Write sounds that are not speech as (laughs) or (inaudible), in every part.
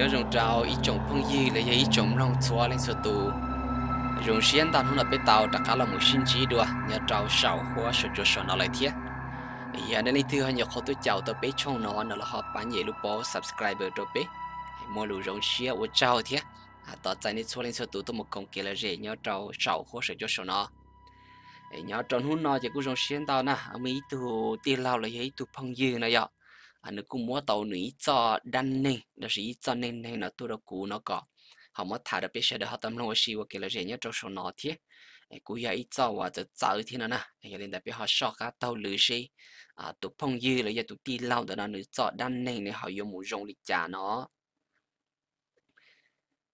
nhớ rồng trào ý trồng phong gì lấy ít trồng lòng xóa lên sơ tù rồng xiên đàn hôm là bế tàu đã cả là một sinh trí đùa nhớ trào sầu hoa sầu cho sầu nó lại thiết giờ à, nên lấy thứ hai nhớ khó tôi chào tôi bế trong nó nó là họ bán nhẹ lúc bó subscribe rồi bế mua lũ rồng xia của trào thiết à tỏ tại nên xóa lên sơ tù tôi một công kia là rẻ nhớ trào sầu hoa sầu cho sầu nó nhớ tròn hôn nó chỉ cũng rồng xiên đàn nè mình tu tiền lao lấy ít tu phong gì này ạ anh nó cũng mua tàu nữa cho đan nè đó là cho nên nên nó tôi đâu cũ nó có họ mới thả được biết sẽ họ tâm lòng xí và cái là gì nhớ trong số nó thế cú giờ ít cho và cho cháu thế nó nè giờ lên đặc biệt họ sợ cả tàu lưới xí à tụ phong dư là giờ tụ đi lao đó nó nữa cho đan nè này họ dùng một dòng lịch trả nó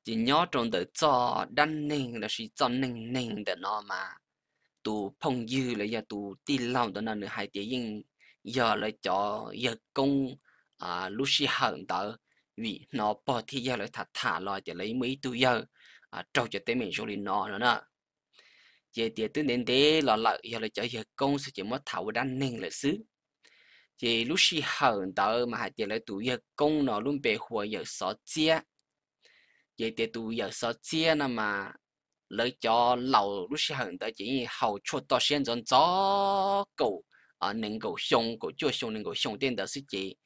chỉ nhớ trong đời cho đan nè là xí cho nè nè đó nó mà tụ phong dư là giờ tụ đi lao đó nó nữa hai tiếng giờ lại cho giờ công à lúc xí hận tớ vì nó bỏ thì giờ lại thật thả lo để lấy mấy tu giờ à trâu cho tới mình rồi nó nữa nè giờ thì tôi đến thế là lợi giờ lại cho giờ công sẽ chỉ mất thảo đan nên là xứ thì lúc xí hận tớ mà hạt tiền lại tu giờ công nó luôn bị hùa giờ xó chia giờ thì tu giờ xó chia nè mà lợi cho lầu lúc xí hận tớ chỉ hầu chốt to xuyên dọn gió cầu ở nâng cầu sông của chúa sông nâng cầu sông tên đó sẽ chỉ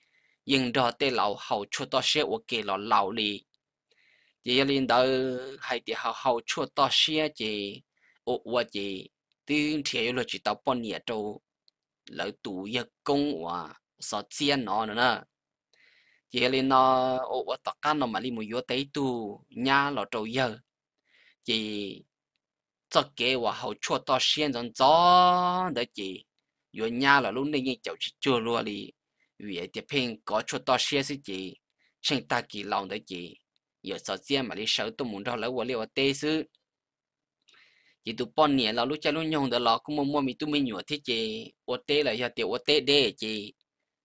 nhưng đó tê lão hậu chúa to xe của kia linh đó hay thì hậu hậu chúa to xe chỉ ô ô chỉ tư thiệt là chỉ tao bọn nhẹ công và sợ chiến nó nữa nè chỉ là nó ô ô tất nó mà đi một yếu tế tu nhà lão trâu giờ cho kế và hậu chúa to xe rồi cho yo nhà là lúc này cháu chỉ chưa luôn đi vì tiếp pin có chỗ to xe gì chị sinh ta kỳ lòng đấy chị giờ sợ xe mà đi sợ tôi muốn đâu lấy quả liệu tê sư chỉ tụ bọn nhẹ là lúc cha lúc nhong đó là cũng mua mua mi tụ mình nhựa thế chị ô tê là giờ tiểu ô tê đê chị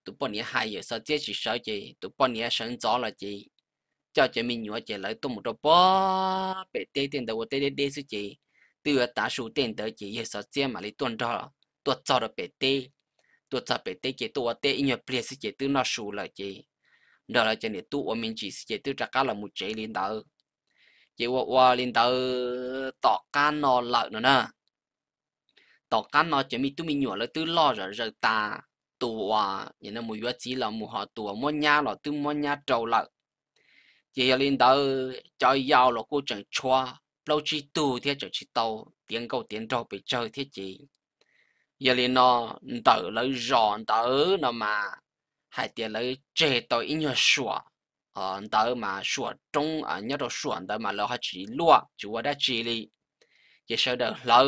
tụ bọn nhẹ hai giờ sợ xe chỉ sợ chị tụ bọn nhẹ sợ gió là chị cho chị mình nhựa chị lấy tôi muốn đâu bỏ bể tê tiền đầu ô tê đê đê sư chị từ ta số tiền tới chị giờ sợ xe mà đi tuần đó ตัวจอดเปเตตัวจอดเปเตเจตัวเตอินยเปลี่ยนสิเจตัวนอชูเลยเจดอลจะเนี่ยตัวอมินจีสิเจตัวจักรละมุเจลินเตอร์เจว่าว่าลินเตอร์ต่อการนอนหลับเนาะต่อการนอนจะมีตัวมีหนวดแล้วตัวล่อจะจะตาตัวอย่างนั้นมุยว่าจีเรามุหอตัวม้วนยาเราตัวม้วนยาเจ้าละเจลินเตอร์จอยยาวเรากูจังชัวเราจีตัวเที่จะจีโตเตียงเก่าเตียงเจ้าไปเจอเที่จี giờ liền nó tự lấy rọn tự nó mà hay tiền lấy chế tội in nhau sủa ờ tự mà sủa trong à nhớ đồ sủa tự mà lo hay chỉ lúa chú ở đã chỉ đi giờ sau đó lỡ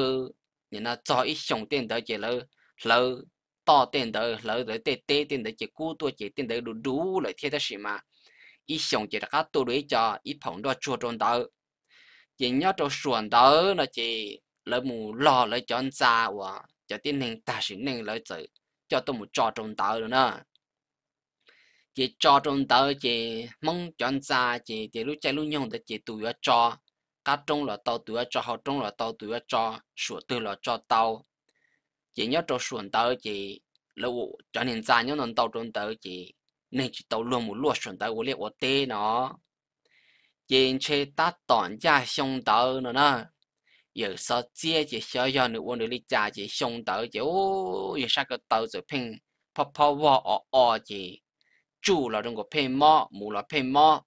nên nó cho ít xong tiền tới chỉ lỡ lỡ to tiền tới lỡ tới tê tê tiền tới chỉ cú tua chỉ tiền tới đủ đủ lại thế đó gì mà ít xong chỉ là các tôi đối cho ít phòng đó chua trong tự chỉ nhớ đồ sủa tự nó chỉ lỡ mù lo lỡ chọn ra và cho tiên nên ta sĩ nên lợi tự cho tôi một trò trung tờ rồi đó chị trò trung tờ chị mong chọn xa chị chị lúc chạy lúc nhông để chị tụi ở trò cá trung là tàu tụi ở trò họ trung là tàu tụi ở trò sủa tư là cho tàu chị nhớ trò sủa tờ chị lâu cho nên xa nhớ nón tàu trung tờ chị nên chị tàu luôn một lúa sủa tờ của liệt của tê nó chị chế ta toàn gia xong tờ nữa nè 有啥姐姐小丫头，我那里家姐兄弟姐，哦，有啥个豆子拼泡泡哇哦哦姐，煮了那个配馍，母了配馍，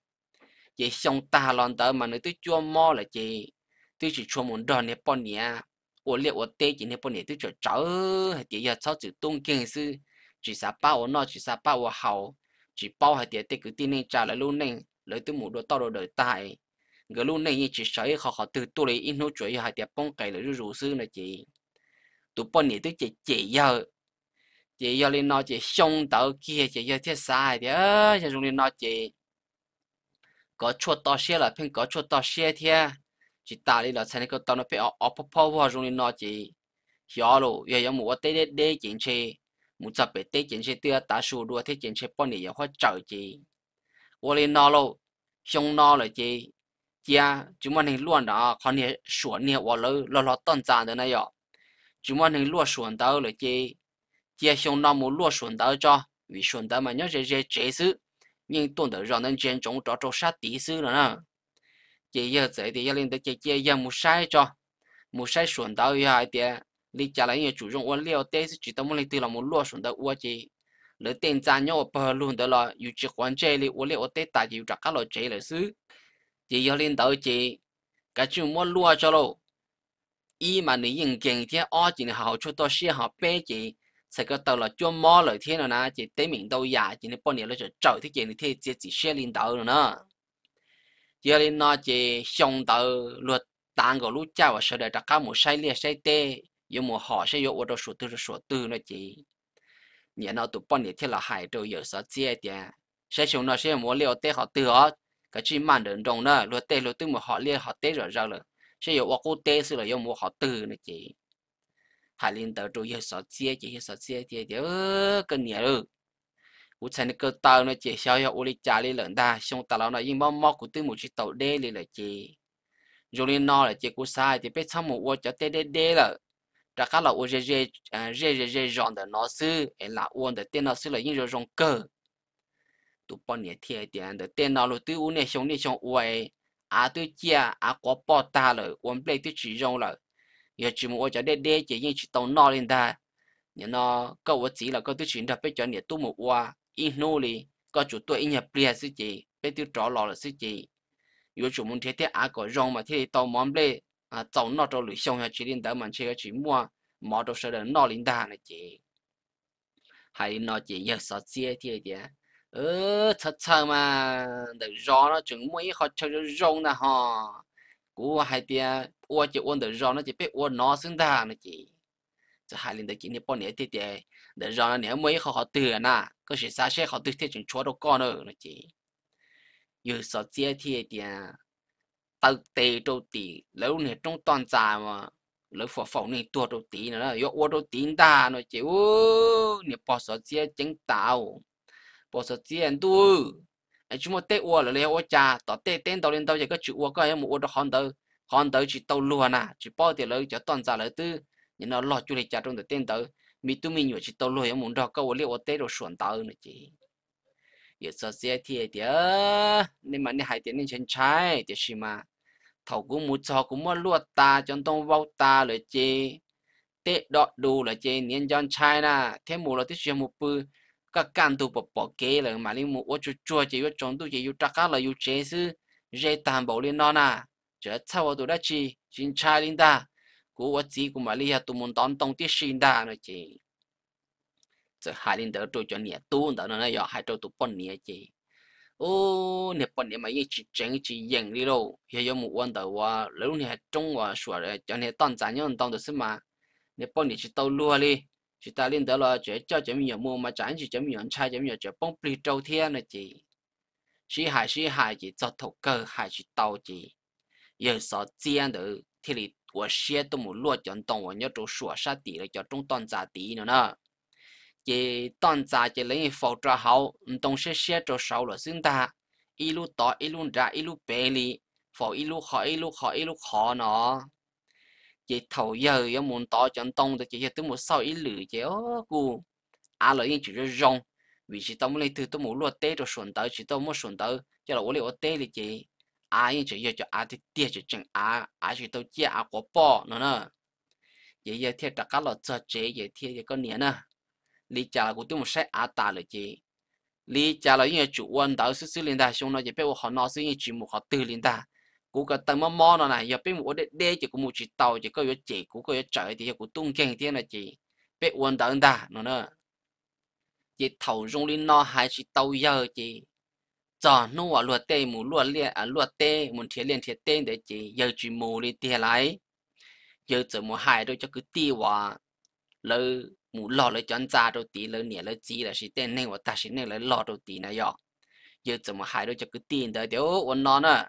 也兄大浪头嘛，你都做馍了姐，都是出门到那半年，我列我爹姐那半年都做早，姐要操就东京是，只啥把我那只啥把我好，只包还爹爹个爹呢，家了路呢，来都母都到了 đời tài người lúc này chỉ sấy họ họ từ tôi lấy in hỗ trợ hai tiệp con cày là rủ sư là chị tụi bọn này tức chị chị giờ chị giờ lên nói chị xong tàu kia chị giờ thiết sai đi, ơ chị dùng lên nói chị có chua to xe là phim có chua to xe thế chị ta đi là xem cái tàu nó phải ở ở phố vào dùng lên nói chị hiểu rồi giờ giờ mua tê đê đê chuyện chị muốn tập bể tê chuyện chị tia ta sù đua thế chuyện chị bọn này giờ khó chờ chị 家就么你乱的啊，看你说你我老老老当站的那样，就么你乱顺道了这，这像那么乱顺道着，为顺道嘛，你这这这事，你懂得让人见中找找啥地事了呢？这要在的要领的这这也没晒着，没晒顺道一下的，你家人也注重我了，但是知道么你对了么乱顺道我这。了，等咱要不论的了，有只环节里我了我得打就这个了，这了是。thì giờ lên đạo chị cái chuyện mua lúa cho lo ý mà nếu những kiện thì ở chỉ là họ chút đó xe họ bé chị sẽ có tàu là cho mò lời thế nào nè chị tế mình đâu giả chị nên bao nhiêu là cho trở thì chị thì chị chỉ xe lên đầu rồi nữa giờ lên nó chị xong đầu luật tang của lúa cha và sợ để đặt cá một sai liệt sai tê giờ một họ sẽ yêu ở đâu số tư rồi số tư nữa chị nhà nào tụi bao nhiêu thế là hại rồi giờ sợ chết tiền sẽ xong nó sẽ mua liệu tê họ tự họ cái chi màn đến đông nữa, luật tê luật tương mà họ liên họ tê rồi ra rồi sẽ yêu cô tê sự là yêu một họ từ nữa chị hai liên tờ trụ yêu sợ chia chị yêu sợ chia chị chị cái nhẹ rồi u chân cơ tàu nó chị sao yêu uli cha li lợn ta xong tao lão nó yên bao mọc của tương một chiếc tàu đê li là chị rồi liên nói là chị cú sai thì biết xong một u cho tê đê đê là ra cá là u rê rê rê rê rê dọn để nó sư là u để tên nó sư là yên rồi rong cơ tụ bọn nhẹ thiệt tiền để tiền nào rồi tôi uống này xong này xong uầy à tôi chia à có bỏ ta rồi uống play tôi chỉ rong rồi giờ chỉ muốn cho đẻ đẻ chỉ những chỉ tàu nọ lên ta nhớ nó có uống chỉ là có tôi chỉ đập bây giờ nhẹ tôi một uà in nô li có chủ tôi in nhập play sư chị bây tôi trỏ lò là sư chị giờ chỉ muốn thiệt thiệt à có rong mà thiệt tàu món play à tàu nọ cho lưỡi xong rồi chỉ lên đó mà chỉ chỉ mua mỏ đồ sơ đồ nọ lên ta này chị hay nó chỉ giờ sợ chia thiệt thiệt ừ thật sự mà để gió nó chừng mấy họ chơi cho rong là họ cú hai tia ua chỉ uôn để gió nó chỉ biết uôn nó xứng đà nó chỉ cho hai lần được kỷ niệm bọn này tia tia để gió nó nếu mấy họ họ từ nè có sự xa xe họ từ tia chừng chúa đâu con nữa nó chỉ dù sợ chia tia tia tao tê đâu tì lâu này trong toàn trà mà lỡ phò phò này tua đâu tì nữa là yếu ua đâu tì ta nó chỉ ô niệm bỏ sợ chia chứng tao bỏ số tiền đu ấy chúng một tê uo là lấy uo cha tỏ tê tên đầu lên đầu giờ có chữ uo có em uo được hòn đầu hòn đầu chỉ tàu luôn à chỉ bỏ tiền lấy cho toàn giả lấy tư nhưng nó lo chú lấy trà trong đầu tên đầu mi tu mi nhụa chỉ tàu luôn em muốn đó câu uo lấy uo tê rồi xuẩn tàu nữa chị giờ số tiền thì thì nên mà nên hai tiền nên chân trái thì xí mà thầu cũng muốn cho cũng muốn luo ta cho tông vào ta rồi chị tê đọt đủ là chị nên chân trái na thêm một là tiết chuyện một bữa các can tu bỏ bỏ kế là mà linh mù ô chú chua chỉ yêu chọn tu chỉ yêu trắc cá là yêu chế sư dễ tàn bộ lên non à chớ sau ô tu đã chi chính trai linh ta cú ô chỉ của mà linh tu muốn đón tông tiết sinh ta nữa chị chớ hai linh đỡ trôi cho nhẹ tu đỡ nó này giờ hai trôi tu bận nhẹ chị ô nè bận nhẹ mà yên chỉ chén chỉ yên đi đâu hiện giờ mù quan đầu à lúc này trong hòa sủa cho nên tận trạng nhân tông được mà nè bận nhẹ chỉ tàu lúa đi chỉ ta liên đó là chỉ cho chấm nhiều mua mà chẳng chỉ chấm nhiều trai chấm nhiều chỉ bông pli trâu thiên là chỉ chỉ hại chỉ hại chỉ cho thổ cơ hại chỉ tàu chỉ giờ sợ chiến được thì là tôi sẽ tôi muốn lúa chọn đồng và nhớ chỗ sửa sát tỷ là cho trung toàn giả tỷ nữa nè chỉ toàn giả chỉ lấy phổ trợ hậu đồng sẽ sẽ chỗ sau là xứng ta ilu to ilu ra ilu đi li phổ ilu khó ilu khó ilu khó nó chị thầu giờ yo muốn tỏ chọn tông được chị tôi muốn sau ít lử chị ô cô à lời yên chỉ cho rong vì chị tôi muốn lấy thứ tôi muốn luôn tê rồi xuân tới chị tôi muốn xuân tới cho là ủa lấy ô tê thì chị à yên chỉ giờ cho à thì tiếc cho chẳng à à chị tôi chia à có bỏ nữa nè vậy giờ thiệt là các lọ cho chị vậy thiệt vậy con nhỉ nè lý trả là của tôi muốn sách à ta lời chị lý trả là những chủ quân tới xứ xứ liên đại xong nó chỉ biết họ nói xứ yên chuyện một họ tư liên đại cú cái tâm mò mò nó này giờ biết một đế đế chỉ có một chỉ tàu chỉ có chỉ cú có trời thì cú tung keng thiên là chỉ biết uốn tận ta nó nữa chỉ thầu rung lên nó hay chỉ tàu giờ chỉ giờ nó ở luật tê một luật liên à luật tê một thiệt liên thiệt tê để chỉ giờ chỉ mù đi thiệt lại giờ chỉ mù hai đôi cho cứ tiêu hòa lỡ mù lò lỡ chọn ra đôi tí lỡ nhẹ lỡ chỉ là chỉ tên nên và ta chỉ này lỡ lò đôi tí này giờ giờ chỉ mù hai đôi cho cứ tiền tới điều uốn nó nữa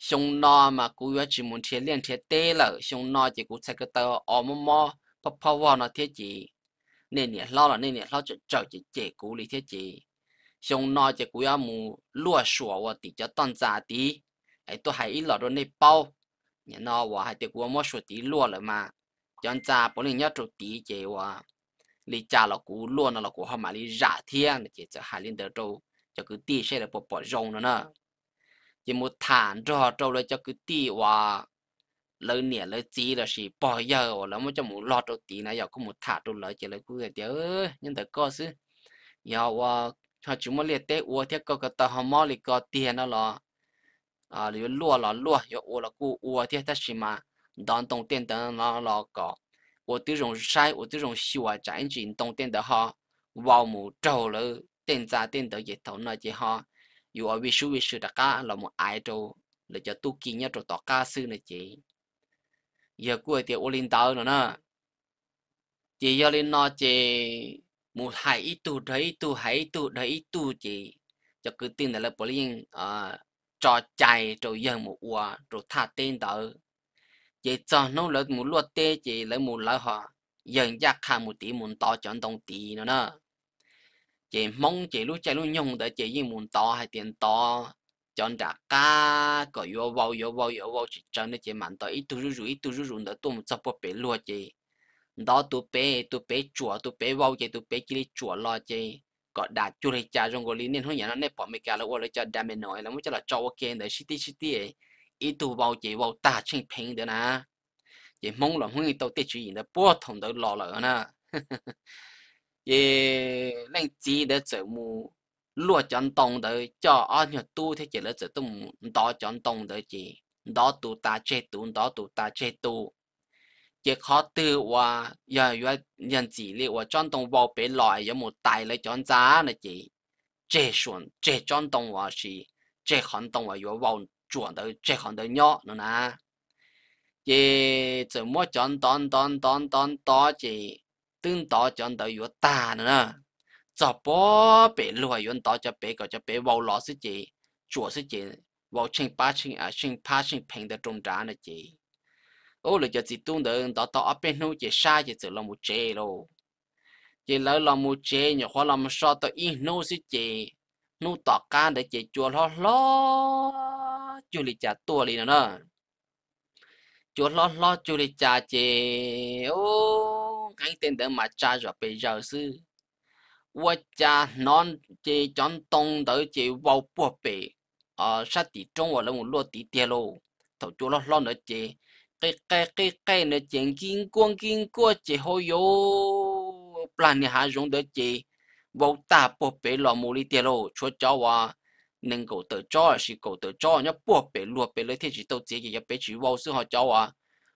xong no mà cú yếu chỉ muốn thiệt liên thiệt tê là xong no chỉ cú sẽ cái tờ ở mò mò pop pop vào nó thiệt chỉ nên nè lo là nên nè lo chờ chờ chỉ chế cú lý thiệt chỉ xong no chỉ cú yếu mù lúa sủa và tí cho tận giá tí ấy tôi hay ít lọ đôi này bao nhà nó và hay tiệc cú mò sủa tí lúa rồi mà chọn giá bốn lần nhất trụ tí chế và lý cha là cú lúa nó là cú họ mà lý giả thiên để chế cho hai lần đầu cho cứ tí sẽ là bỏ bỏ rong nữa nè chỉ một thản cho trâu lại cho cứ tì và lỡ nè lỡ chỉ là gì bỏ giờ là mới cho một lọt đầu tí này giờ có một thả trâu lỡ chỉ lỡ cứ cái tiêu nhưng tại có chứ giờ hòa họ chúng mới liệt tế uo thiết có cái tờ họ mò liệt có tiền đó à, là à liu lúa là lúa giờ uo là cú uo thiết ta chỉ mà đón đồng tiền đó là là có uo tiêu dùng sai uo tiêu dùng xíu à chẳng chỉ đồng tiền đó họ vào một trâu lỡ tiền ra tiền đó gì thấu nói gì họ อยู่เอาวิชูวิชูตะก้าเราหมดไอโตเลยจะตุกินเนี่ยตัวต่อก้าซื้อเลยจีเยอะกว่าเตียวโอลินดาวเนาะจีเยอะเลยนอจีมูหายอีตูได้อีตูหายอีตูได้อีตูจีจะคือตินแต่ละปลิงอ่าจอใจตัวยังหมูวัวตัวท่าเต้นเตอจีจอนู้นเลยหมูลวดเต้จีเลยหมูเลยหอยังยากข้าหมูตีหมูต่อจอนตรงตีเนาะ chị mong chị lúc chạy lúc nhung để chị yên muốn to hay tiền to chọn đã cá có yêu vào yêu vào yêu vào chỉ chọn để chị mạnh to ít tu rú ít tu rú rú để tôi một sắp bể luôn chị đó tu bể tu bể chùa tu bể vào chị tu bể chỉ đi chùa lo chị có đã chùa thì cha trong gọi liên nên hôm nay nó nếp bỏ mấy cái là gọi là cho đam mê nói là muốn cho là cho ok để city city ấy ít tu vào chị vào ta trên pin đó nè chị mong là hôm nay tôi tiết chuyện gì đó bố thằng đó lo lỡ nè (laughs) ye lên chỉ để chở mu lúa chọn tông đấy cho ăn nhiều tu thế chỉ là chở tông đó chọn tông chỉ đó tu ta chế tu đó tu ta chế tu chỉ khó tư và giờ giờ nhân chỉ liệu và chọn tông vào bể loại giờ một tài lấy chọn giá là chỉ chế chuẩn chế chọn tông và chỉ chế khẩn tông và giờ vào chuẩn đấy chế khẩn đấy nhỏ nữa nè chỉ chở mua chọn tông tông tông tông chỉ tương tỏ cho anh tới yếu ta nữa cho bó bể lùa yếu tỏ cho bể có cho bể vào lọ sư chị chùa sư chị vào chân, ba chân, à chân, ba chân, phèn tới trung trá nữa chị ô lời cho chị tung tới tỏ tỏ ở bên nô chị sai chị tự lòng một chê lô chị lỡ lòng một chê nhỏ khó lòng so tới in nô sư chị nô tỏ can để chị chùa lo lo chùa lì chả tua lì nữa chùa lo lo chùa lì chả chị ô cái tên đó mà cha rồi bây giờ sư vợ cha non chỉ chọn tông tới chỉ ờ, vào bộ bể ở sát thị trong và là một lô tỷ tiền lô thầu chú lo lo nữa chỉ cái cái cái cái nữa chuyện kinh quan kinh qua chỉ hôi yo plan nhà hàng dùng đó chỉ vào ta bộ bể lò mù li tiền lô chúa cháu à nên cầu tự cho là sự cầu tự cho nhá bộ bể lúa bể lấy thế chỉ tàu chỉ gì bể chỉ vào sư họ cháu à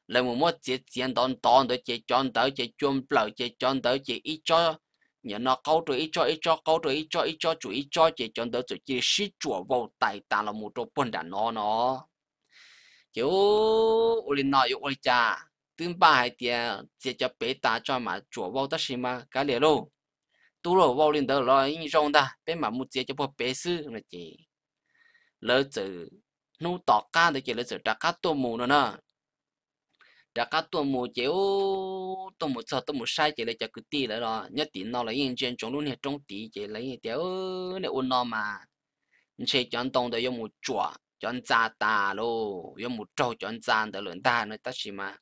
lại một mốt chế chiến đòn đòn tới chế chọn tới chế chôn bờ chế chọn tới chế ít cho nhớ nó câu rồi ít cho ít cho câu rồi ít cho ít cho chủ ít cho chế chọn tới chủ chế sĩ chùa vô tài ta là một chỗ bận đã nó nó kiểu ôi nói ôi cha tương ba hai tiền chế cho bé ta cho mà chùa vô tất xí mà cái liền luôn tu rồi vô lên đó lo in rong ta bé mà một chế cho bộ bé sư là chị lỡ chữ nu tỏ ca để chế lỡ chữ trả cá tô mù nữa nè đã cá tuần một chéo tuần một sợ tuần một sai chỉ lấy cho cứ tì lại rồi nhất tì nó lấy yên trên trong luôn hết trong tì chỉ lấy tiểu này ôn nó mà chỉ chọn tông để dùng một chùa chọn già ta lô dùng một trâu chọn già để luyện ta nữa ta chỉ mà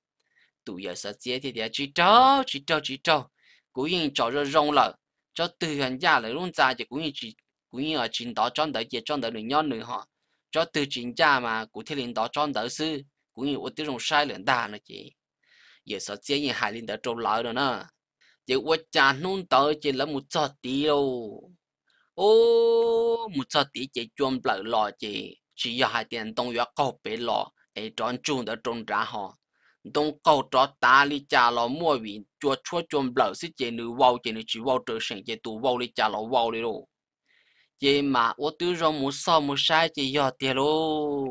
tụ giờ sợ chết thì để chỉ trâu chỉ trâu chỉ trâu cố yên cho rồi rong lợ cho từ hiện ra lại luôn già chỉ cố yên chỉ cố yên ở chính đó chọn đỡ chỉ chọn đỡ luyện nhon nữa họ cho từ chính ra mà cố thiên linh đó chọn đỡ sư cũng như tôi dùng sai lẫn đa nữa chị giờ sợ chế như hai linh đã trâu lại rồi nè chị quá cha nôn tới chị là một trò tí đâu ô một trò tí chị chuẩn lại lò chị chỉ giờ hai tiền đông yếu cầu bị lò ai tròn chuông đã tròn ra họ đông cầu cho ta đi trả lò mua vì chua chua chuẩn lại xí chị nữ vào chị nữ chỉ vào trở sẵn chị tù vào li cha lò vào đi rồi chị mà ô dùng một sao một sai chị giờ tiền rồi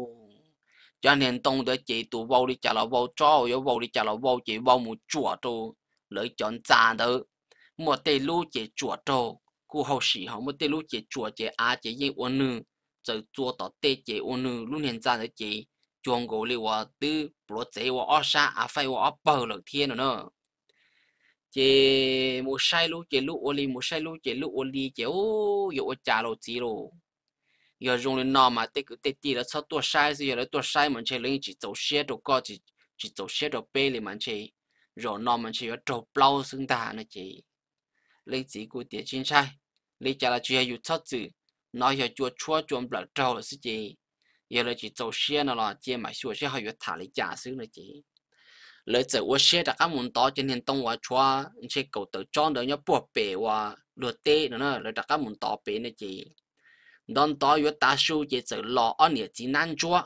cho nên tông tới chị tụ vô đi trả lọ vô cho yếu vô đi trả lọ vô chị vô một chùa tu lấy chọn già thứ một tê lu chị chùa tu cụ hậu sĩ họ một tê lu chị chùa chị á chị yên ôn nữ từ chùa tỏ tê chị ôn nữ luôn hiện già nữa chị chuồng gỗ li hoa tư bố chế wa ở xa à phải wa ở bờ lợn thiên nữa nữa chị một sai lu chị lu ô li một sai lu chị lu ô li chị ô yếu trả lọ chị rồi giờ dùng lên nó mà tê tê tê là sao tua sai gì là tua sai mình chơi lên chỉ tổ xe đồ co chỉ chỉ tổ xe đồ bê lên mình chơi rồi nó mình chơi ở trộn bao xương ta nữa chị lấy chỉ của tiền chính sai lấy trả là chuyện yêu thất chữ nói giờ chua chua chuẩn bạc trâu là gì giờ là chỉ tổ xe nó là chơi mà xua xe hơi thả lấy trả xứ nữa chị lấy chỉ của xe đã các muốn to trên hiện tông quá chua chơi cầu tự chọn đó nhớ buộc bể quá lừa tê nữa là đã các muốn to bể nữa chị đón đó yếu ta sưu chỉ sợ lo ở nhà chỉ nan chúa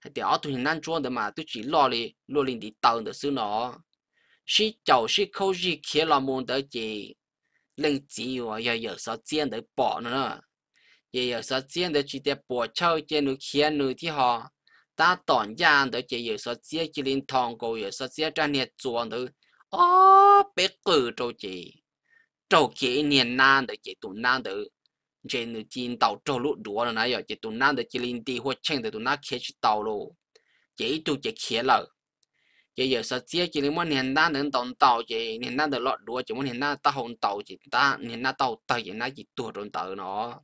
hay tiểu tụi nan chúa để mà tôi chỉ lo li lo liền đi tàu được xứ nó sĩ chầu sĩ khâu gì khi là muốn tới chỉ linh chỉ và giờ giờ sao chiến để bỏ nữa giờ giờ sao chiến để chỉ để bỏ chơi chiến nữa khi nào thì họ ta tòn gian được chỉ giờ sao chiến chỉ linh thằng cầu giờ sao chiến trang nhiệt chuồn nữa ó bé cử trâu chỉ trâu chỉ niên nan được chỉ tụi nan được chế nữ chín tàu trâu lụt đùa là nãy giờ chỉ tụ nam để chế linh đi hoặc chen để tụ nam kia chế tàu lô chế ít tụ chế kia lợ chế giờ sợ chế chỉ linh muốn hiện đang đến tàu tàu chỉ hiện đang được lọt đùa chỉ muốn hiện đang ta hồn tàu chỉ ta hiện đang tàu tàu hiện đang chỉ tụ rồi tàu nó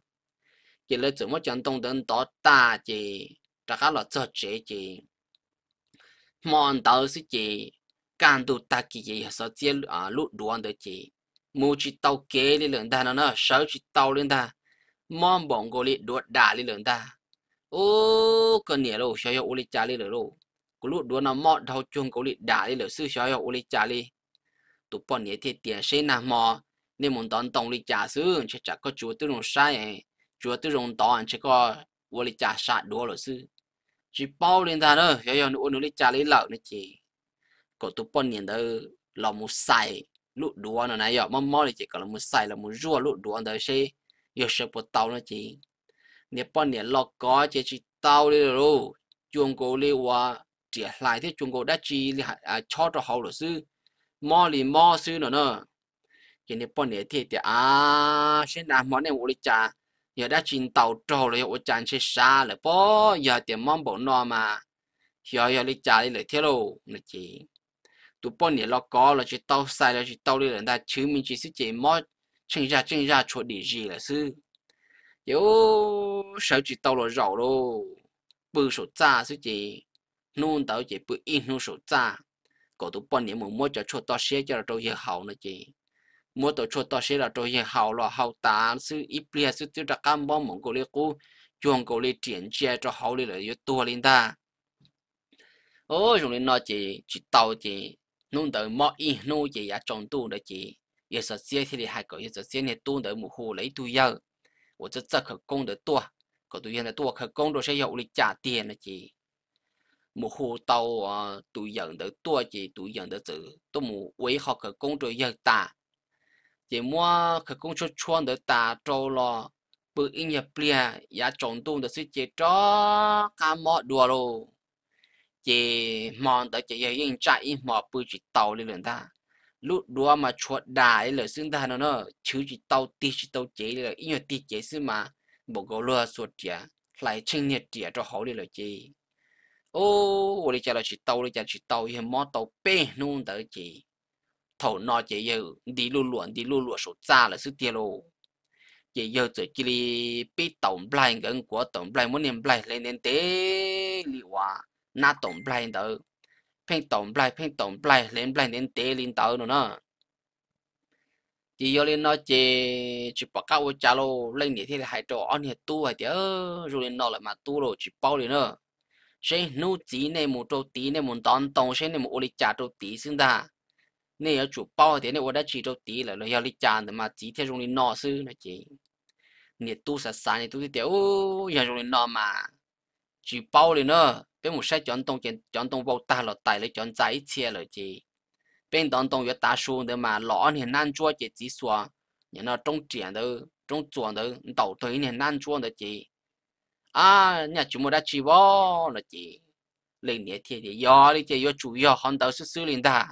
chỉ lấy chỗ mất chân tông đến tàu ta chỉ, trả cá lọt cho chỉ, chế mòn tàu sẽ chế càng tụ ta kia chế sợ chế à lụt đùa để chỉ, mua chỉ tàu kế lên lần ta nó nó sợ chỉ tàu lên ta mom bong go li do da li lon da ô cái nè lo sao yo uli cha li lo cô lúc đó nó mò đầu chung cô li da li lo sư sao yo uli cha li tụ bọn nè thiệt tiền xe nà mò nên muốn đón tông li cha sư chắc chắc có chúa tư rong sai chúa tư rong đón chắc có uli cha sa đồ lo sư chỉ bao lên ta đó yo yo nó uli cha li lợ nó chỉ có tụ bọn nè đó là một sai lúc đó nó này yo mò mò li chỉ có là một sai là một rùa lúc đó đó xe 有时不到那钱，你半年老高就去到了喽。中国的话，接来的中国的鸡你还啊炒着好了是，毛里毛是了呢。cho nên bọn này thì à sẽ làm món này uống trà giờ đã tàu trâu rồi uống trà sẽ xa rồi bó giờ tiền mong bộ no mà giờ giờ đi trà đi lại thế rồi là chị tụi bọn này lo có là chỉ tàu sai là chỉ tàu đi là ta chứ mình chỉ sẽ chỉ mót chân ra chân ra chỗ đi gì là sư yếu sợ chỉ tao là rầu lô bự số cha sư chị nôn tao chị bự in nôn số cha có tụ bọn niệm mua cho chỗ to xe cho đâu hiểu hậu nữa chị mua tổ chỗ to xe là đâu hiểu hậu là hậu tá sư ít bia sư tiêu đặc cam bom mong cổ lê cú chuồng cổ lê triển chia cho hậu lê là yếu tua lên ta ôi chúng lên nói chị chỉ tao chị nôn tao mọ in nôn chị à tròn tu nữa chị 也是这些的还搞也是这些多的母后来都要，我这这可工的多，可都现在多可工多些要的家电了去，母后到啊都养的多去都养的走，都母为好可工作要大，也么可工作穿的大着了，不应也变也种东的是接着干么多喽，也忙的也要应在一毛不知道的人哒。lúc đó mà chuột đại là xứng ta nó nó chứ chỉ tao ti chỉ tao chế là ý nhờ ti chế xứ mà bộ gấu lừa suốt chả lại chênh nhật chả cho hậu đi là chế, ô ô ờ. đi chả là chỉ tao đi chả chỉ tao hiện mò tao bê nung tới chi thầu nó chế giờ đi lu luận đi lu luận số cha là xứ tiền lô chế giờ chỉ chỉ đi bê tổng blind gần của tổng blind muốn niệm blind lên đến tế liệu hòa à. na tổng blind tới phen tổng play phen tổng play lên play lên tê lên tàu nữa nó chỉ do lên nó chỉ chỉ bảo các ô cha lô lên nhỉ thì là hai trò ăn nhiệt tu hay chứ rồi lên nó lại mà tu rồi chỉ bao liền nữa sẽ nô chỉ này một trâu tí này một đón tông sẽ này một ô li cha trâu tí xứng ta này ở chủ bao thì này ô đã chỉ trâu tí là nó li cha mà chỉ theo rồi lên nó sư nó chỉ nhiệt tu sạch sạch nhiệt tu thì tiểu giờ rồi lên nó mà chỉ bao liền nữa bên một sai chọn tông chọn tông vô ta là tài lấy chọn trái chia lời gì bên đón tông yếu ta xuống để mà lõ thì nan chua chỉ chỉ xóa nhà nó trung chuyển đó trung chuyển đó đầu tới thì nan chua đó chị à nhà chúng mình đã chi vô là chị lên địa thì thì do đi chơi do chủ yếu hòn đầu xứ xứ lên ta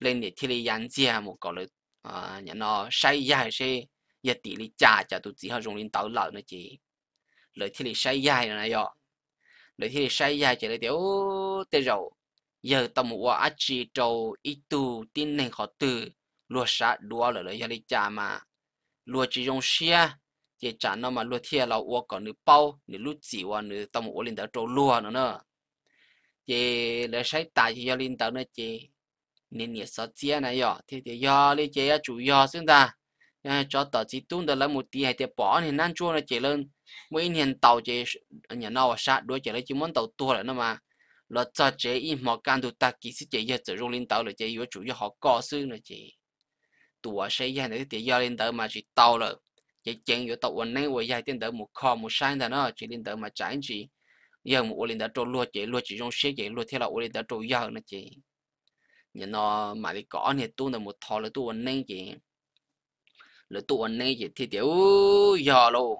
lên địa thì là dân chia một cái là à nhà nó sai dài sai giờ tỷ lệ trả trả tụi chỉ hơi dùng lên tàu lợn nữa chị lời thì là sai dài này rồi để thì say dài chỉ là tiểu tê rầu giờ tao mua á chỉ trâu ít tu tin nên khó từ lúa sát đua là lấy đi cha mà lúa chỉ dùng xe chỉ trả nó mà lúa thiệt là uo còn nửa bao nửa lúa chỉ uo nửa tao mua linh tử trâu lúa nữa nữa chỉ lấy say tài chỉ lên tử nữa chỉ nên nhiệt sao chia này nhở thì thì do đi chơi chủ do xứng ta cho tờ chỉ tuân được lấy một tí hay thì bỏ thì nan chua nó chỉ lên mỗi hiện tàu chế ờ, nhà nào sát đuôi chế lấy chỉ muốn tàu tua lại nó mà là cho chế in mà can tụ ta kỹ sư chế giờ tự rung lên tàu là chế yếu chủ yếu họ co sư nữa chế tua sẽ giờ này thì giờ lên tàu mà chỉ tàu rồi chế chân yếu tàu quần này quay dài tiền tàu một kho một sai là nó chỉ lên tàu mà tránh chỉ giờ một lên tàu trôi luôn chế luôn chỉ trong xe chế luôn theo là lên tàu trôi giờ nữa chế nhà nó mà đi có này tu là một thò là tu quần này chế là tu quần này chế thì tiểu giờ luôn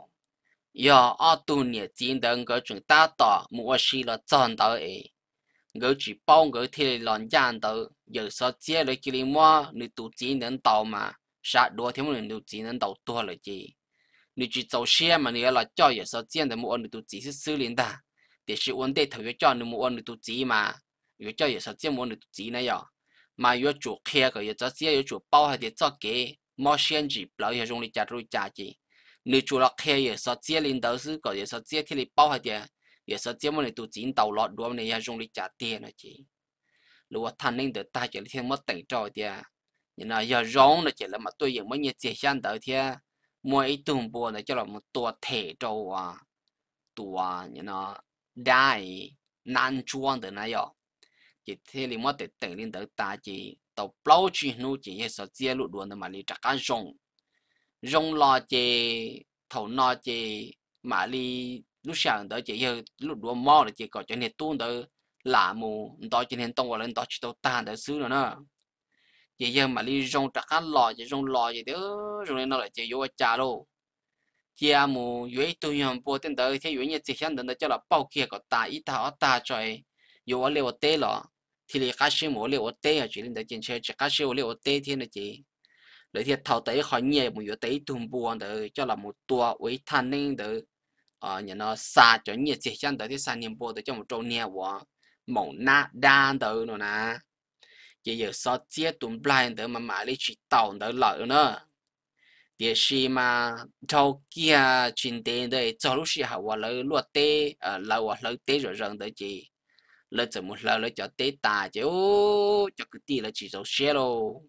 giờ ở tu nhà chiến đấu người chúng ta tỏ mua xí là chọn đầu ấy người chỉ bao người thì lòn gian đầu giờ sao chia lấy kia mua người tu chiến đấu tàu mà sát đua thêm người tu chiến đấu tua là gì người chỉ tàu xe mà người là cho giờ sao chiến đấu mua người tu chỉ sẽ xử lý ta để sự vấn đề thời cho người mua người tu chỉ mà người cho giờ sao chiến mua người tu chỉ này rồi mà vừa chủ kia cái giờ sao chiến vừa chủ bao hay để cho cái mua xe chỉ bao giờ dùng để trả đuổi trả gì 你做落去也说接领导是个也说接天里包下点，也说接么你都进到落，如果你要用力加点了去，如果他领导大家你听没等着的，你那要用了去了嘛，对应么你接想到天，每顿波呢叫了么多提着啊，多啊，你那带难装的那样，就天里没得等领导大家到包去弄去也说接路路那么你咋敢用？rong lo chè thầu no chè mà li lúc sáng đó chè giờ lúc đua mò là chè có cho nên tuôn đó là mù đó cho nên tông vào lên đó chỉ tao tan đó xứ rồi nó chè giờ mà li rong trắc ăn lo chè rong lo chè đó rong lên nó lại chè vô cha luôn chè mù dưới tôi nhầm bộ tên đó thế dưới nhà chè hiện đó cho là bao kia có ta ít ta ta trời vô ở liệu tê lọ thì là cá sĩ mù liệu tê ở chỉ lên đó chè cá sĩ liệu tê thì nó chỉ lấy thiệt thầu tới khỏi nhẹ một yếu tới thùng buồn để cho là một tua với thanh nên để ờ nhà nó xa cho nhẹ chỉ chân tới thì sang niệm bộ để cho một trâu nhẹ quá mỏng na đan tới nữa nè chỉ giờ so chia tụm blind để mà mà lấy chỉ tàu để lợi nữa thì sĩ mà thâu kia chuyện tiền để cho lúc sĩ học và lấy luật tế ờ lâu và lấy tế rồi rằng tới chỉ lấy từ một lâu lấy cho tế tà chứ cho cái tí là chỉ số xe luôn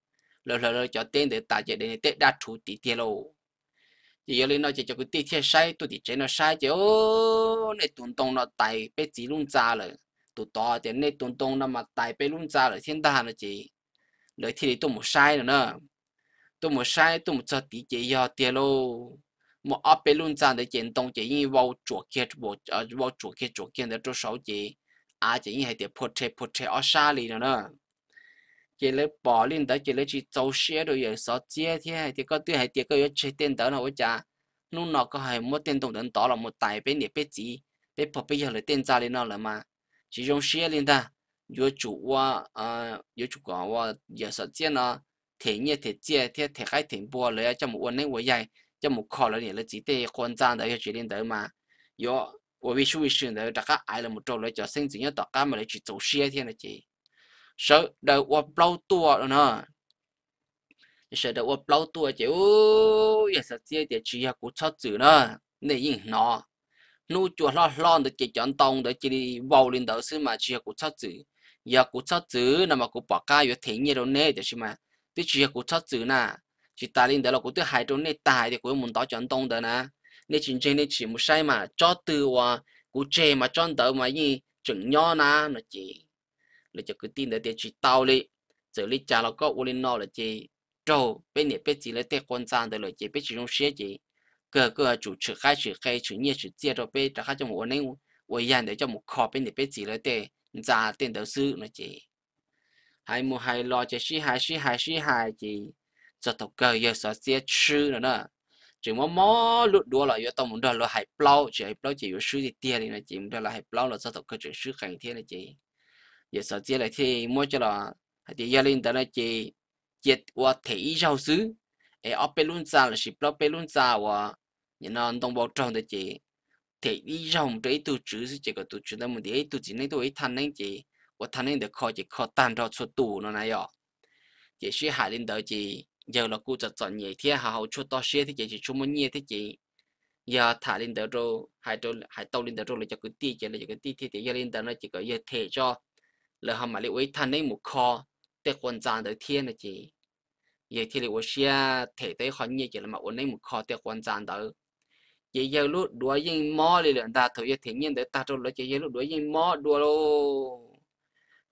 lâu lâu lâu cho tên để ta chỉ để tết đa chủ tỷ tiền lô chỉ giờ nó chỉ cho cái tết thiệt sai tôi chỉ chơi nó sai chứ ô này tuần tông nó tài bị chỉ luôn ra rồi tụt to thì này tuần tông nó mà tài bị luôn ra rồi thiên ta nó chỉ lỡ thì tôi một sai rồi nữa tôi một sai tôi một cho tỷ chỉ giờ tiền lô một áp bị luôn ra để chuyển tông chỉ như vào chuột kia chuột ờ, vào chuột kia chuột kia để cho sáu chỉ à chỉ như hai để phốt thế phốt thế ở xa đi nữa chỉ lấy bỏ lên đó chỉ lấy chỉ trâu xe rồi giờ xóa chết thế thì có tư hay tiếc có yếu chơi tiền đó nó chả lúc nó có hay mua tiền đồng đến đó là một tài bên này bên gì bên phổ bây giờ là tiền ra lên nó là mà chỉ dùng xe lên ta yếu chủ qua à yếu chủ quả qua giờ xóa chết nó thế nhiệt thế chết, thế thế cái thế bùa lấy cho một quân này với dài cho một kho là này là chỉ để quan trang đó chỉ lên đó mà yếu 我为什么选择这个爱了么着了叫甚至要到干嘛来去做事业天了去？sợ đầu qua bao tua rồi nè sợ đầu qua bao tua chứ giờ sợ chia thì chỉ là cũng cho chữ nè này yên nó nu chùa lo lo được chỉ chọn tông được chỉ vào lên đầu xứ mà chỉ là cũng cho chữ giờ cũng cho chữ nằm mà cũng bỏ ca vừa thấy như đâu nè chứ mà tôi chỉ là cũng cho chữ nè chỉ ta lên đó là cũng tôi hai trong này tài thì cũng muốn tao chọn tông được nè nè chính trên nè chỉ một sai mà cho từ và cũng chơi mà chọn tao mà gì chừng nho na nó chỉ là cho cứ tin là tiền chỉ tao đi xử lý cha nó có u linh nọ là chỉ trâu bên này bên chỉ là tiền quan sang đó là chỉ bên chỉ dùng xe chỉ cơ cơ chủ chữ khai chữ khai chữ nhẹ chữ chia rồi bên trả khai cho một nên ủy dân để cho một kho bên này bên chỉ là tiền giá tiền đầu sư là chỉ hai mua hai lo chỉ xí hai xí hai xí hai chỉ cho tàu cơ giờ sợ xe chữ nữa nữa chỉ mà mò lụt đua là yếu tông muốn là hải plau chỉ hải plau chỉ yếu sư thì tiền này chỉ muốn là hải plau là cho tàu cơ chỉ sư khánh thiên này chỉ giờ sợ chia lại thì mua cho là thì giờ đình đó là chị chết qua thị rau xứ ở ở bên luôn xa là ship lo bên luôn xa và nhìn nó đồng bộ trong đó chị thì đi rong cái tu chữ sự chỉ có tu chữ đó một thì tu chỉ này tôi ấy thanh nên chị và thanh nên được coi chỉ coi tan ra số tu nó này ạ chỉ suy hại lên đó chị giờ là cô chọn chọn nhẹ thế hào hậu chút to xe thì chị chỉ chút muốn nhẹ thế chị giờ thả lên đó rồi hai trâu hai tàu lên đó rồi là cho cái ti chỉ là cho cái ti thì giờ lên đó là chỉ có giờ thể cho lỡ họ mà liệu ấy thân ấy một kho để quan trọng tới thiên là gì vậy thì liệu sẽ thể tới khó như chỉ là mà ổn ấy một kho để quan trọng tới vậy giờ lúc đuổi những mò thì lượng ta thử vậy thì nhiên để ta trong lúc giờ lúc đuổi những mò đuổi luôn,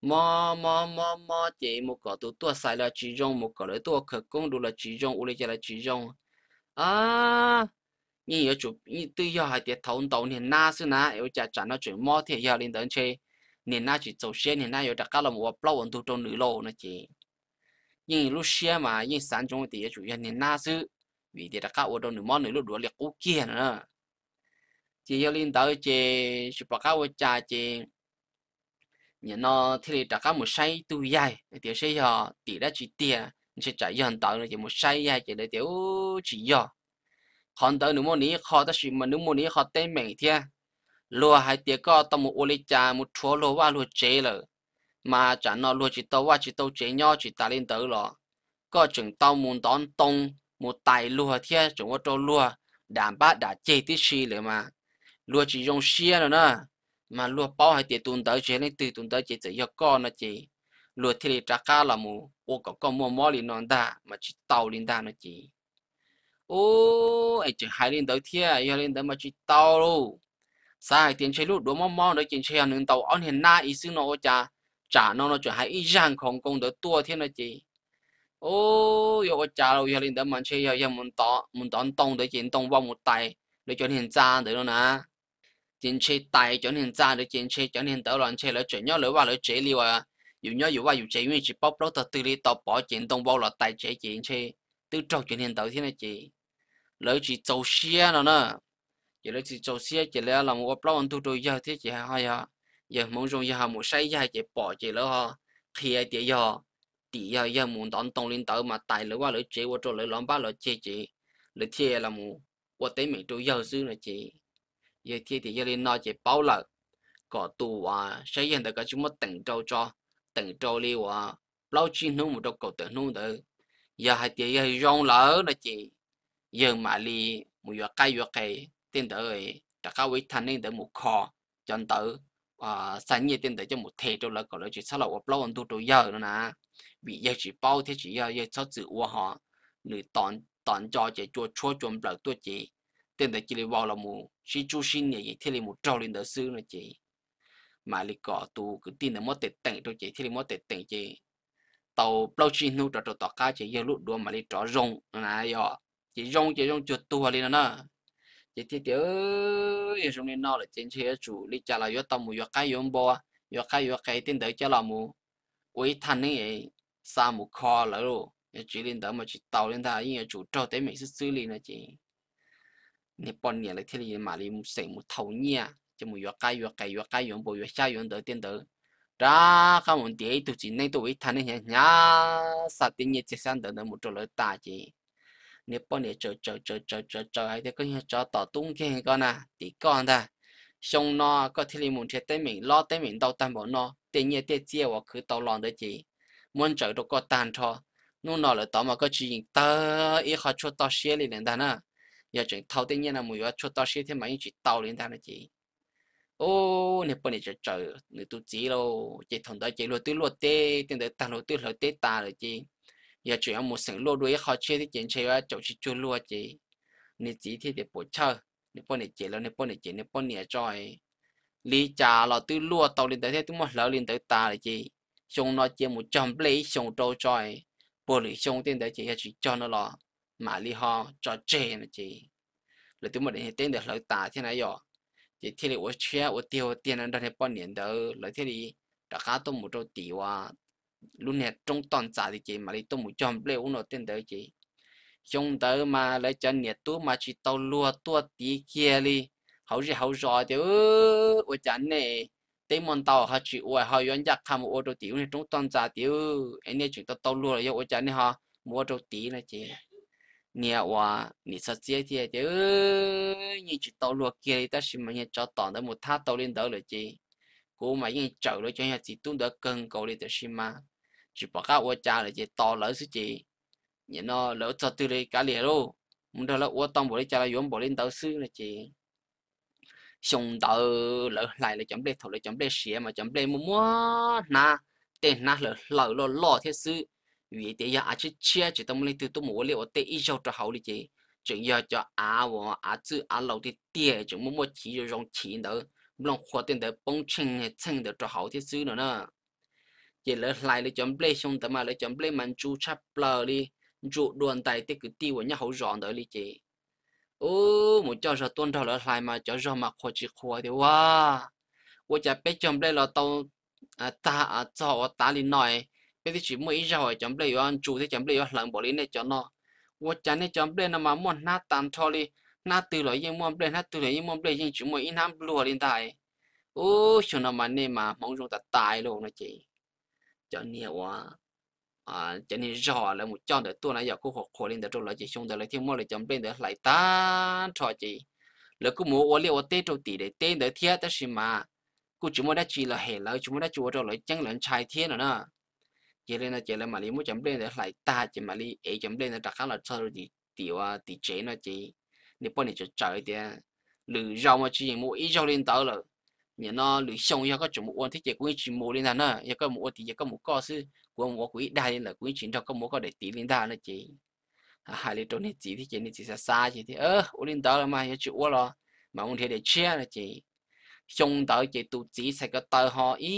mò mò mò mò chỉ một cỏ tụ tu sai là chỉ rong một cỏ lấy tua khởi công đủ là chỉ rong u lấy là chỉ rong à nhưng giờ chụp như tư giờ hai tiệt thấu đầu thì na xưa na yêu chả chả nó chuyển mò thì giờ lên đến chơi nên na chỉ tàu xe nên na yêu đặc cá là một bao ổn tu trong nữ lô nó chứ, nhưng lúc xưa mà nhưng sản trong thì chủ yếu nên na sư vì thì đặc cá ở trong nữ món nữ lúc đó liệt cố kia nữa chỉ yêu liên tới chỉ chỉ bạc cá ở cha chỉ nhà nó thì đặc cá một say tu dài thì sẽ họ tỷ đã chỉ tiền sẽ chạy dần tới chỉ một say dài chỉ để tiểu chỉ do còn tới nữ món này khó ta chỉ mà nữ món này khó tên mẹ thiệt lúa hai tía có tao một ô lý cha một chúa lúa qua lúa chế lợ mà chẳng nó lúa chỉ tao qua chỉ tao chế nhau chỉ ta lên tới lọ có chừng tao muốn đón tông một tài lúa thế chúng tôi lúa đảm bát đã chế tí xì lợ mà lúa chỉ dùng xia rồi nè mà lúa bao hai tía tuần tới chế nên từ tuần tới chế chỉ cho con nó chỉ lúa thì lấy cá là mù ô có con mua mò lên non ta mà chỉ tao lên đa nó chỉ ô ai chừng hai lên tới thế ai lên tới mà chỉ tao luôn sai tiền chế lúc đồ mò mò đó tiền chế hàng tàu on hiện na ý xưng nó cha trả nó nó chuẩn hay ý giang không công đỡ tua thiên là gì ô yo cha lâu giờ lên đó mình chơi giờ mình tỏ mình tỏ tông để chuyện tông vào một tay để cho hiện ra để đó nè chuyện chơi tay cho hiện ra để chuyện chơi cho hiện tớ loạn chơi lỡ chuyện nhớ lỡ qua lỡ chế liu à dù nhớ dù qua dù chế nguyên chỉ bóc đó thật từ đi tao bỏ chuyện tông vào là tay chế chuyện chơi từ trâu chuyện hiện tớ thế này gì lỡ chỉ trâu xe nó nè giờ lấy chỉ trâu xe chỉ lấy làm một bao anh tu tôi giờ thế chỉ hay ha giờ mong rằng giờ một say giờ chỉ bỏ chỉ lỡ ha khi ai tiếc giờ tí giờ giờ muốn đón tông lên tới mà tài lỡ qua lỡ chế qua trâu lỡ lắm ba lỡ chế chỉ lỡ thiệt là một qua tới mình tôi giờ xưa là chỉ giờ thiệt thì giờ lên nói chỉ bao lỡ có tu à say giờ tất cái chúng mất tỉnh châu cho tỉnh châu đi à lâu chín nung một chỗ cầu tử nung tử giờ hay tiếc giờ rong lỡ là chị, giờ mà đi một giờ cây giờ cây tiền tới đã có với thành nên tử một kho chọn tử à ờ, sáng như tiền tử cho một thể cho là có lợi chỉ sau là upload anh tu tu giờ nữa nè vì giờ chỉ bao thế chỉ giờ giờ cho chữ u họ người tòn tòn cho chỉ chua chua chuẩn bờ tu chỉ tiền tử chỉ là vào là mù chỉ chú như vậy thì là một trâu lên tới sư nữa chỉ mà lì cọ tu cứ tin là mất tệ tệ cho chỉ thế là mất tệ tệ chỉ tàu blockchain nu trò cho tọt cá chỉ giờ lúc đua mà lì trò rong nè giờ chỉ rong chỉ rong chuột tu lên nữa chỉ thì tiểu yêu chúng nên nói là chính chế chủ lý trả là yếu tâm mù yếu cái yếu bo yếu cái yếu cái tin tới cho là mù quý thân này sa mù kho lỡ rồi chỉ lên đó mà chỉ tàu lên ta như chủ cho tới mình sẽ xử lý nữa chứ, nè bọn nhẹ lại thế này mà đi mù sẻ mù thầu nhia cho mù yếu cái yếu cái yếu cái yếu bo yếu xa yếu tới tin tới ra các môn tiệt tụi chị nên tụi thân này nhá sát tin nhẹ chỉ sang tới một chỗ lỡ ta chứ nếu bọn này chơi chơi chơi chơi chơi chơi ấy thì có những cho tỏ tung kia con à tí con ta xong nó có thể muốn chơi tới mình lo tới mình đâu tan bỏ nó tiền nhiên tiền chia hoặc cứ tàu lòn đấy chị muốn chơi đâu có tan cho nó nó là tao mà có chuyện ta ý họ cho tao xe lên lên ta nè giờ chuyện thâu tiền nhiên là mùi cho tao xe thì mấy chỉ tàu lên ta nè chị ô nè bọn này chơi chơi, nè tụi chị đâu chị thằng đó chị luôn tụi luôn tê tiền đó tao luôn tụi luôn tê ta rồi chị อย่าจุดเอาหมดสิ่งลวดด้วยเขาเชื่อที่เจนใช้ว่าจบชิจุลวดจีในจีที่เด็ดปวดเชื่อในป้อนในเจแล้วในป้อนในเจในป้อนเหนียจอยลีจ่าเราตื้อลวดตอลินเตอร์่ทสทุกมดเราเรียนเตอตาเลยจีชงนอเจียมจอมเปลี่ยชงโตจอยปวดหรือชงเต้นเตอร์เจียจีจอนอรอมาลีฮอจอเจนจีเราตื้อเมดในเต้นเดอรเราตาที่ไหนอยอจีที่เราเชื่อว่าเที่ยวเตียนนั้นได้ในป้อนเหนียเดอร์เราที่ดีตะการตุ้มหมดโตตีว่า lúc này trung toàn xã thì chị mà đi tôi muốn cho em leo nó tên tới chị chúng tớ mà lấy chân nè tu mà chỉ tao lúa tua tí kia đi hậu gì hậu rồi thì ơ ôi này, nè tế mòn tàu họ chỉ ôi họ yon giặc tham ô đồ tiểu này trung toàn xã tiểu anh nè chúng tao tao lúa rồi ôi chán này ha mua đồ tí là chị nè wa nè sao chia thì chứ như chỉ tao lúa kia đi ta xin mà nhẹ cho toàn tới một tháp tao lên đó rồi chị cô mà nhẹ chở rồi cho nhà chỉ tuôn đỡ cần cầu đi tới xin mà chỉ bảo các ô cha là chỉ to lỡ suy chỉ nhận nó lỡ cho tư đi cả liền luôn muốn đó là ô tông bộ đi cha là yếm bộ lên tàu sư là chỉ xong tàu lỡ lại là chấm lên thầu là chấm lên xỉa mà chấm lên mua mua na tên na lỡ lỡ lo lo thế sư vì thế giờ à chỉ chia chỉ tâm lên từ tôi mua liệu tế ít cho hậu đi chỉ chuyện giờ cho à và à chữ à lâu thì tiền chúng mua mua chỉ cho dùng tiền nữa lòng khoa tiền để bông chừng chừng để cho hậu thế sư nữa nữa chỉ lỡ lại lựa chọn play xong tầm mà lựa chọn play mình chú chắp lờ đi chú đồn tại tiết cứ tiêu của nhà hậu dọn đỡ đi chị ô một cho giờ tuần đầu lỡ lại mà cho giờ mà khó chỉ khó thì wow 我จะไปจอมเลยเราต้องตาจอตาลินหน่อยไปที่ชิมอีจอยจอมเลยย้อนจูที่จอมเลยย้อนหลังบริเนี่ยจอนอว่าจะเนี่ยจอมเลยนำมามวนหน้าตามทอลีหน้าตื่นหลอยยิ่งมวนเลยหน้าตื่นหลอยยิ่งมวนเลยยิ่งชิมอีน้ำรัวลินตายโอ้ชนมันเนี่ยมามองจงแต่ตายลงนะจี cho nên wa à cho nên rõ là một trong để tôi là giờ cô học khổ lên để trâu là chỉ xuống để lấy thêm mua để chấm bên để lại ta cho chị là cô mua ô liu ô tê trâu tỷ để tên để thiết ta xí mà cô chỉ mua đã chỉ là hệ là chỉ mua đã chúa trâu lấy chẳng lần trai thiên rồi nè chỉ lên là chỉ là mà lấy mua chấm bên để lại ta chỉ mà lấy ấy chấm bên để đặt khác là thôi thì tỷ wa tỷ chế nó chị nếu bọn này chỉ trời thì lử rau mà chỉ mua ít rau lên tới rồi miền nó lưỡi xong cho các chủ một ôn thích chế cũng chỉ một lên là nè cho các một ôn thì cho các một co sư của một quỹ lên là quỹ chính trong các một có để tí lên đà là chị hai lít trốn chị thì chị nên chị sẽ xa chị thì ơ ôn lên đó là mà ya chịu lo mà muốn thế để chia là chị chung tới chị tụ chỉ sẽ có tờ họ ý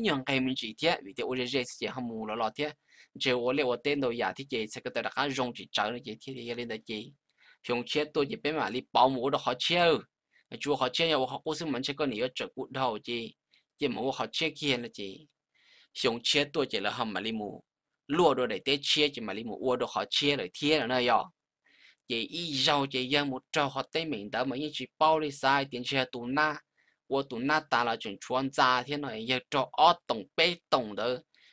nhận cái mình chỉ thế vì thế ôn lên chị không mù lo lo thế chị ôn lên ôn tên đồ giả thì chị sẽ có tờ đặc dùng chỉ chờ là chị thì lên là chị chung chết tôi chỉ biết mà đi bảo mũ đó họ chơi chú họ chơi nhau họ cố sức mình chơi con này chơi cút đầu chứ chứ mà họ chơi kia là chứ xong chơi tôi chỉ là hầm mà mù, lúa đồ để tết chơi chỉ mà limu uo đồ họ chơi rồi thiên là nơi nhỏ chỉ y giàu chỉ dân một trâu họ tây mình đã mà như chỉ bao đi sai tiền chơi tù na uo tù na ta là chuyện chuan ra thế này giờ cho ót tổng bê tổng đó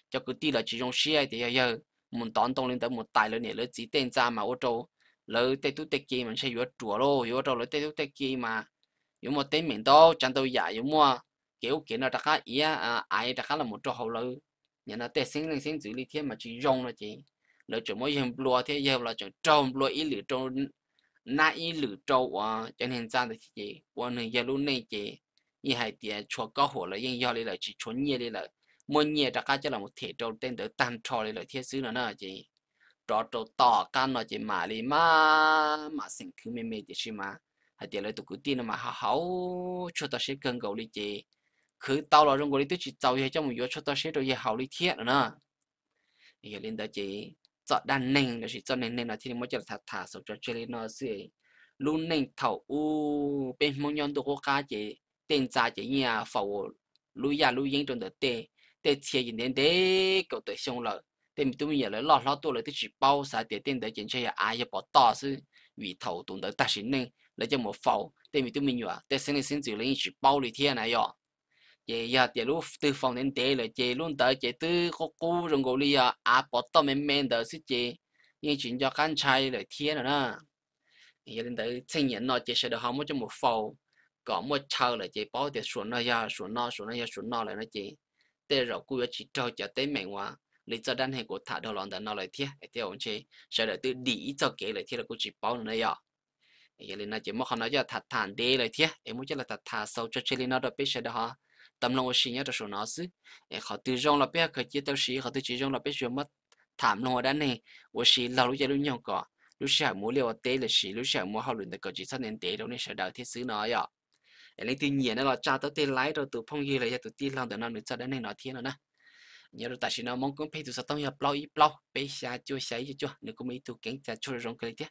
cho cứ đi là chỉ dùng xe thì giờ muốn đón tông lên tới một tài lớn này lớn chỉ tên ra mà ô trâu lớn tây tú tây kia mình sẽ vừa chùa lô vừa trâu lớn tây tú tây kia mà chẳng tôi dạy 有冇啲名都真到呀？有冇 kiểu kiểu nó đặc khác ý à ai đặc khác là một chỗ hậu lư nhà nó tết sinh sinh dưới lý thiên mà chỉ rong là chỉ lỡ chỗ mỗi hiện lúa thế giờ là chỗ trồng lúa ý lửa trâu na ý lửa trâu à cho nên ra được chỉ quan hệ giờ lưu này chỉ như hai tiền à, chùa có hồ là yên do đi là chỉ chuẩn nhẹ đi là mua nhẹ đặc khác cho là một thể trâu tên tới tan trò đi là thiết là nó nữa chỉ trò trâu tỏ can nó chỉ mà đi mà mà sinh cứ mê mê chỉ mà hay tiền lấy tụ cứ tin mà hào hảo cho ta sẽ cần cầu đi chị cứ tao là trong cái tôi chỉ tao hay trong một chỗ cho ta sẽ rồi hào đi thiệt nữa giờ lên đó chị chọn đan nền là chỉ chọn nền nền là thì mới cho thả thả số cho chơi nó gì luôn nền thầu u bên mong nhân tụ có cá chị tiền trả chị nhà phẩu lui ra lui yên trong đợt tê tê chia gì nên đấy cậu tôi xong rồi tê mình tụi mình lại lo lo tụi lại tôi chỉ bao xài tiền tiền để chuyện chơi ai giờ bỏ to chứ vì thầu tụi đợt ta xin nền lấy cho một phẩu tên mình tôi mình nhở tên sinh sinh chữ lấy chỉ bao lì thiên này nhở chế ya chế lúc từ phòng đến tế là chế luôn tới chế từ khó cú rừng gỗ lì à à bỏ tao mềm mềm tới xí chế nhưng chuyện cho khăn trai là thiên rồi nè giờ đến tới sinh nhật nó chế sẽ được học một cho một phẩu có một chờ là chế bao tiền xuống nó ya xuống nó xuống nó ya xuống nó là nó chế tế rồi cú chỉ trâu cho tới mẹ ngoa lý do đan hệ của thả đầu lòn đã nói lời thiết, thế ông chế sẽ được từ đi cho kế lời thiết là cú chỉ bao nữa nhở giờ lên nó chỉ mất nó giờ thật thản đi lời thế em muốn chỉ là thật thà sâu cho chơi lên nó được biết sẽ đó ha tâm lòng xin nhớ cho số nó chứ em họ tự rong là biết khởi chỉ tao xí họ tự chỉ rong là biết chuyện mất thảm lòng ở đây này của xí lâu lúc giờ luôn nhau cả lúc xí muốn liều tế là xí lúc xí muốn học luận được cái chỉ sao nên tế đâu nên sẽ đào thiết xứ nó vậy em lấy tự nhiên nó là cha tao tên lái rồi tụi phong gì là tụi tin lòng tụi nó được cho đến này nó thiên rồi nè nhớ rồi ta chỉ nói mong cũng phải tụi sao tao nhập lâu ít lâu bây giờ chưa xây chưa nữa cũng mấy tụi kén cho chưa rong cái tiếc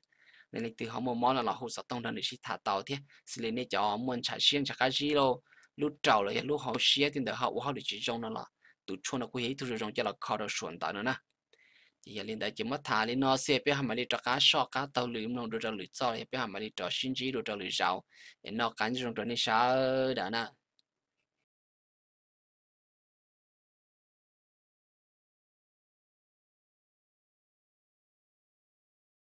nên lịch từ họ mua món là họ hút sọt tông đơn để chi thả tàu thế xí lên này cho muốn trả xiên trả cái gì lô, lúc trầu là lúc họ xí thì đỡ họ họ được chỉ trong nó là tụ chôn nó cũng hết tụ trong cho là khó được xuân tạo nữa nè thì là lên đây chỉ mất thả lên nó xe bé hàm đi cho cá sọ cá tàu lưỡi nó được cho lưỡi cho bé hàm đi cho xin chỉ được cho lưỡi nên nó cắn trong đó này sao đó nè